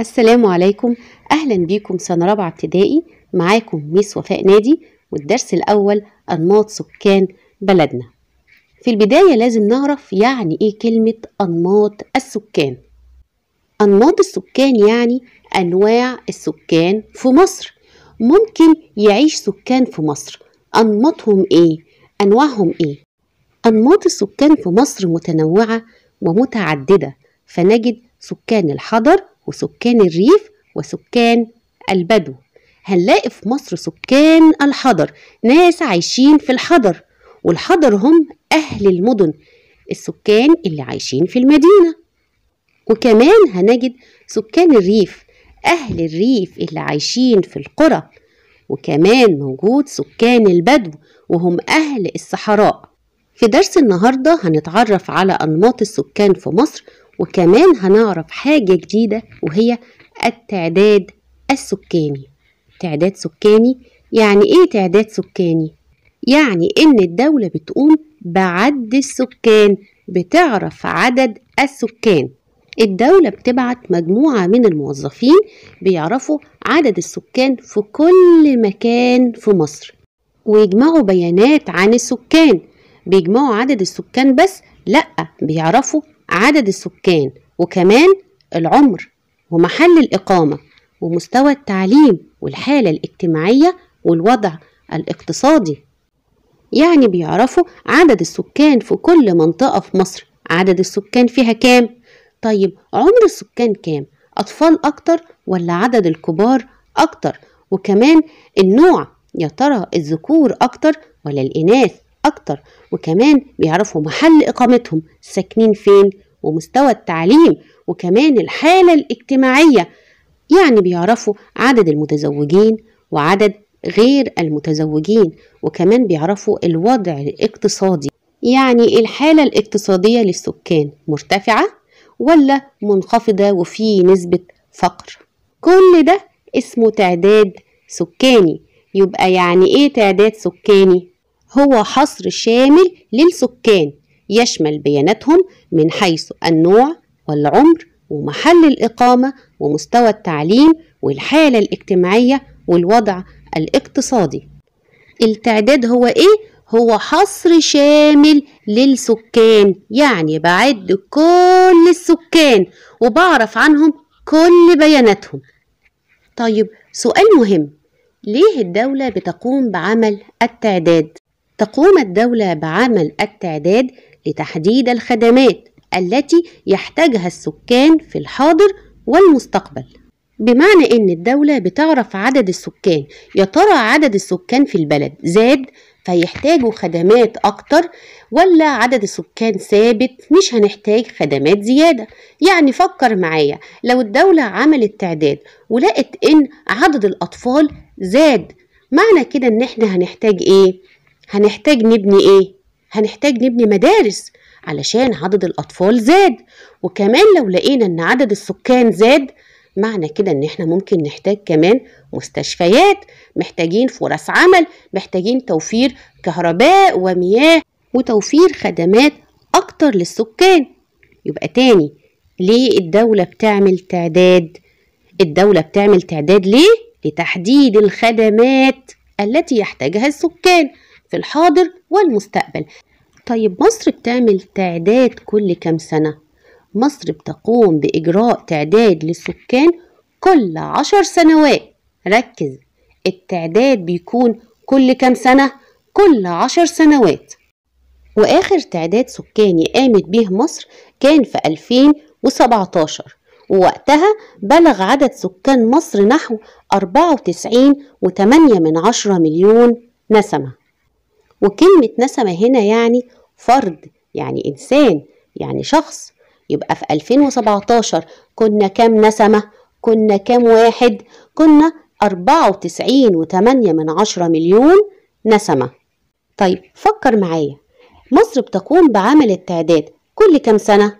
السلام عليكم أهلا بيكم سنة رابعة ابتدائي معاكم ميس وفاء نادي والدرس الأول أنماط سكان بلدنا في البداية لازم نعرف يعني إيه كلمة أنماط السكان أنماط السكان يعني أنواع السكان في مصر ممكن يعيش سكان في مصر أنماطهم إيه؟ أنواعهم إيه؟ أنماط السكان في مصر متنوعة ومتعددة فنجد سكان الحضر وسكان الريف وسكان البدو هنلاقي في مصر سكان الحضر ناس عايشين في الحضر والحضر هم أهل المدن السكان اللي عايشين في المدينة وكمان هنجد سكان الريف أهل الريف اللي عايشين في القرى وكمان موجود سكان البدو وهم أهل الصحراء في درس النهاردة هنتعرف على أنماط السكان في مصر وكمان هنعرف حاجة جديدة وهي التعداد السكاني تعداد سكاني يعني ايه تعداد سكاني؟ يعني ان الدولة بتقوم بعد السكان بتعرف عدد السكان الدولة بتبعت مجموعة من الموظفين بيعرفوا عدد السكان في كل مكان في مصر ويجمعوا بيانات عن السكان بيجمعوا عدد السكان بس لأ بيعرفوا عدد السكان وكمان العمر ومحل الإقامة ومستوى التعليم والحالة الاجتماعية والوضع الاقتصادي يعني بيعرفوا عدد السكان في كل منطقة في مصر عدد السكان فيها كام طيب عمر السكان كام أطفال أكتر ولا عدد الكبار أكتر وكمان النوع يا ترى الذكور أكتر ولا الإناث أكتر وكمان بيعرفوا محل إقامتهم ساكنين فين ومستوى التعليم وكمان الحالة الاجتماعية يعني بيعرفوا عدد المتزوجين وعدد غير المتزوجين وكمان بيعرفوا الوضع الاقتصادي يعني الحالة الاقتصادية للسكان مرتفعة ولا منخفضة وفي نسبة فقر كل ده اسمه تعداد سكاني يبقى يعني ايه تعداد سكاني هو حصر شامل للسكان يشمل بياناتهم من حيث النوع والعمر ومحل الإقامة ومستوى التعليم والحالة الاجتماعية والوضع الاقتصادي التعداد هو إيه؟ هو حصر شامل للسكان يعني بعد كل السكان وبعرف عنهم كل بياناتهم طيب سؤال مهم ليه الدولة بتقوم بعمل التعداد؟ تقوم الدولة بعمل التعداد لتحديد الخدمات التي يحتاجها السكان في الحاضر والمستقبل بمعنى ان الدولة بتعرف عدد السكان يا ترى عدد السكان في البلد زاد فيحتاجوا خدمات اكتر ولا عدد السكان ثابت مش هنحتاج خدمات زيادة يعني فكر معايا لو الدولة عملت تعداد ولقت ان عدد الاطفال زاد معنى كده ان احنا هنحتاج ايه هنحتاج نبني ايه هنحتاج نبني مدارس علشان عدد الأطفال زاد وكمان لو لقينا إن عدد السكان زاد معنى كده إن إحنا ممكن نحتاج كمان مستشفيات محتاجين فرص عمل محتاجين توفير كهرباء ومياه وتوفير خدمات أكتر للسكان يبقى تاني ليه الدولة بتعمل تعداد الدولة بتعمل تعداد ليه؟ لتحديد الخدمات التي يحتاجها السكان في الحاضر والمستقبل طيب مصر بتعمل تعداد كل كام سنة؟ مصر بتقوم بإجراء تعداد للسكان كل عشر سنوات ركز التعداد بيكون كل كام سنة؟ كل عشر سنوات وآخر تعداد سكاني قامت به مصر كان في 2017 ووقتها بلغ عدد سكان مصر نحو 94.8 مليون نسمة وكلمة نسمة هنا يعني فرد يعني إنسان يعني شخص يبقى في 2017 كنا كام نسمة كنا كام واحد كنا 94 و8 من 10 مليون نسمة طيب فكر معايا مصر بتقوم بعمل التعداد كل كام سنة؟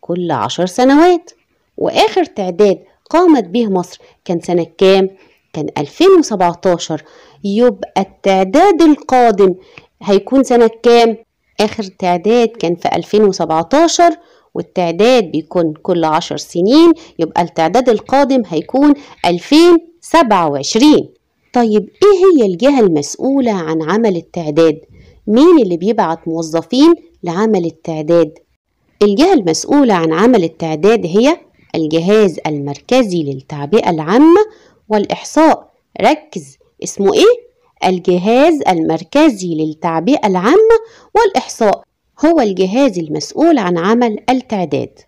كل عشر سنوات وآخر تعداد قامت به مصر كان سنة كام؟ كان 2017 يبقى التعداد القادم هيكون سنة كام؟ آخر تعداد كان في 2017 والتعداد بيكون كل عشر سنين يبقى التعداد القادم هيكون 2027 طيب إيه هي الجهة المسؤولة عن عمل التعداد؟ مين اللي بيبعت موظفين لعمل التعداد؟ الجهة المسؤولة عن عمل التعداد هي الجهاز المركزي للتعبئة العامة والإحصاء ركز اسمه إيه؟ الجهاز المركزي للتعبئة العامة والإحصاء هو الجهاز المسؤول عن عمل التعداد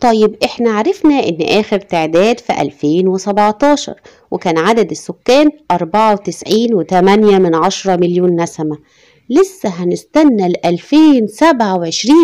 طيب احنا عرفنا ان اخر تعداد في 2017 وكان عدد السكان 94.8 مليون نسمة لسه هنستنى ل 2027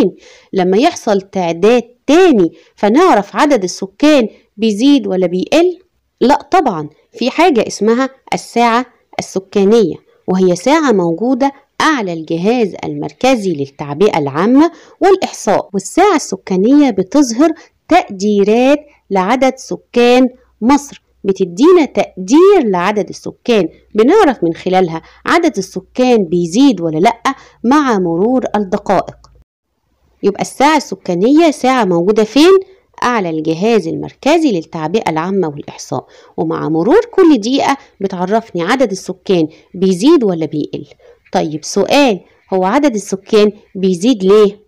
لما يحصل تعداد تاني فنعرف عدد السكان بيزيد ولا بيقل لا طبعا في حاجة اسمها الساعة السكانية وهي ساعة موجودة أعلى الجهاز المركزي للتعبئة العامة والإحصاء والساعة السكانية بتظهر تقديرات لعدد سكان مصر بتدينا تقدير لعدد السكان بنعرف من خلالها عدد السكان بيزيد ولا لأ مع مرور الدقائق يبقى الساعة السكانية ساعة موجودة فين؟ أعلى الجهاز المركزي للتعبئة العامة والإحصاء ومع مرور كل دقيقة بتعرفني عدد السكان بيزيد ولا بيقل طيب سؤال هو عدد السكان بيزيد ليه؟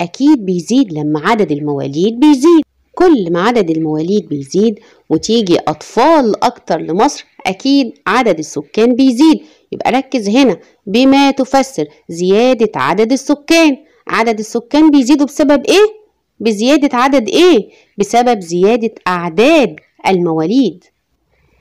أكيد بيزيد لما عدد المواليد بيزيد كل ما عدد المواليد بيزيد وتيجي أطفال أكتر لمصر أكيد عدد السكان بيزيد يبقى ركز هنا بما تفسر زيادة عدد السكان عدد السكان بيزيدوا بسبب إيه؟ بزيادة عدد إيه؟ بسبب زيادة أعداد المواليد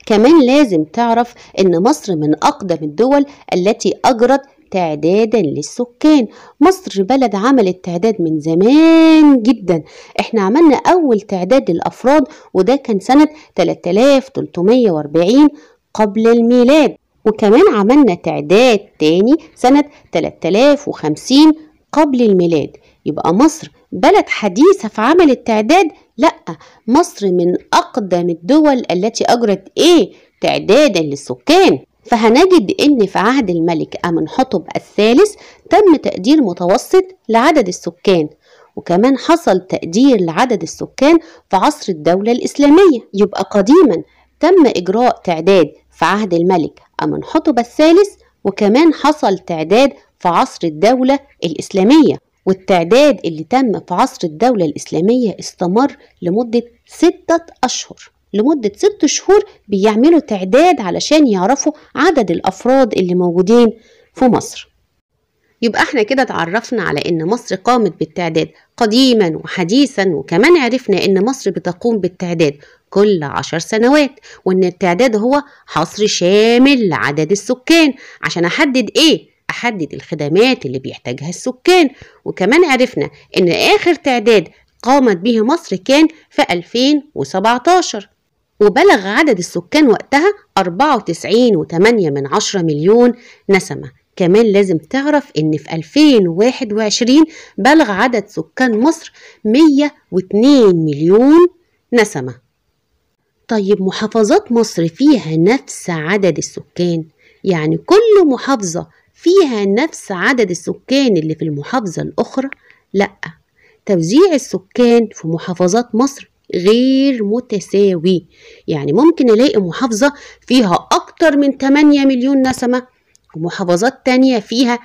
كمان لازم تعرف إن مصر من أقدم الدول التي أجرت تعدادا للسكان مصر بلد عملت تعداد من زمان جدا احنا عملنا أول تعداد للأفراد وده كان سنة 3340 قبل الميلاد وكمان عملنا تعداد تاني سنة 3050 قبل الميلاد يبقى مصر بلد حديثة في عمل التعداد لا مصر من أقدم الدول التي أجرت إيه تعدادا للسكان فهنجد إن في عهد الملك حطب الثالث تم تقدير متوسط لعدد السكان وكمان حصل تقدير لعدد السكان في عصر الدولة الإسلامية يبقى قديما تم إجراء تعداد في عهد الملك حطب الثالث وكمان حصل تعداد في عصر الدولة الإسلامية والتعداد اللي تم في عصر الدولة الإسلامية استمر لمدة ستة أشهر لمدة ست شهور بيعملوا تعداد علشان يعرفوا عدد الأفراد اللي موجودين في مصر يبقى احنا كده اتعرفنا على ان مصر قامت بالتعداد قديما وحديثا وكمان عرفنا ان مصر بتقوم بالتعداد كل عشر سنوات وان التعداد هو حصر شامل لعدد السكان عشان احدد ايه أحدد الخدمات اللي بيحتاجها السكان وكمان عرفنا إن آخر تعداد قامت به مصر كان في 2017 وبلغ عدد السكان وقتها 94.8 مليون نسمة كمان لازم تعرف ان في 2021 بلغ عدد سكان مصر 102 مليون نسمة طيب محافظات مصر فيها نفس عدد السكان يعني كل محافظة فيها نفس عدد السكان اللي في المحافظة الأخرى؟ لأ توزيع السكان في محافظات مصر غير متساوي يعني ممكن ألاقي محافظة فيها أكتر من 8 مليون نسمة ومحافظات تانية فيها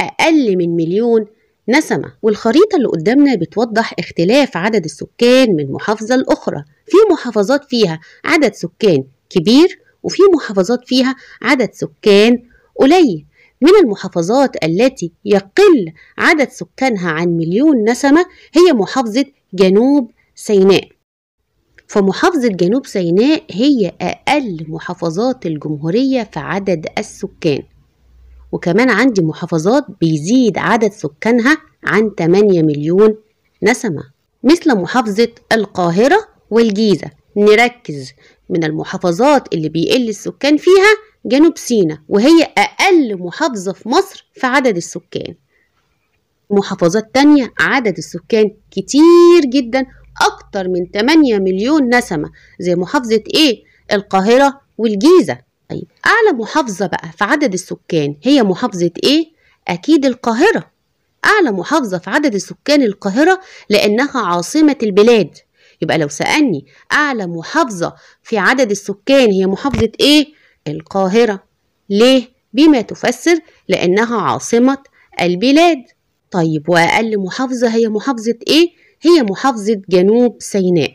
أقل من مليون نسمة والخريطة اللي قدامنا بتوضح اختلاف عدد السكان من محافظة لأخرى في محافظات فيها عدد سكان كبير وفي محافظات فيها عدد سكان قليل من المحافظات التي يقل عدد سكانها عن مليون نسمة هي محافظة جنوب سيناء فمحافظة جنوب سيناء هي أقل محافظات الجمهورية في عدد السكان وكمان عندي محافظات بيزيد عدد سكانها عن 8 مليون نسمة مثل محافظة القاهرة والجيزة نركز من المحافظات اللي بيقل السكان فيها جنوب سيناء وهي أقل محافظة في مصر في عدد السكان محافظات تانية عدد السكان كتير جدا أكتر من 8 مليون نسمة زي محافظة إيه؟ القاهرة والجيزة طيب أعلى محافظة بقى في عدد السكان هي محافظة إيه؟ أكيد القاهرة أعلى محافظة في عدد السكان القاهرة لأنها عاصمة البلاد يبقى لو سألني أعلى محافظة في عدد السكان هي محافظة إيه؟ القاهرة ليه؟ بما تفسر لأنها عاصمة البلاد طيب وأقل محافظة هي محافظة إيه؟ هي محافظة جنوب سيناء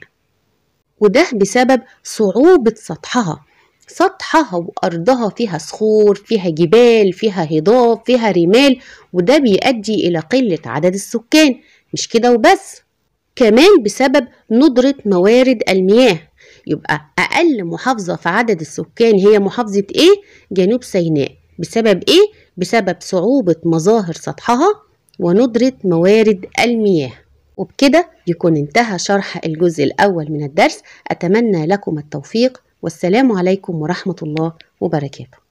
وده بسبب صعوبة سطحها سطحها وأرضها فيها صخور فيها جبال فيها هضاب فيها رمال وده بيؤدي إلى قلة عدد السكان مش كده وبس كمان بسبب ندرة موارد المياه يبقى أقل محافظة في عدد السكان هي محافظة إيه؟ جنوب سيناء بسبب إيه؟ بسبب صعوبة مظاهر سطحها وندرة موارد المياه وبكده يكون انتهى شرح الجزء الأول من الدرس أتمنى لكم التوفيق والسلام عليكم ورحمة الله وبركاته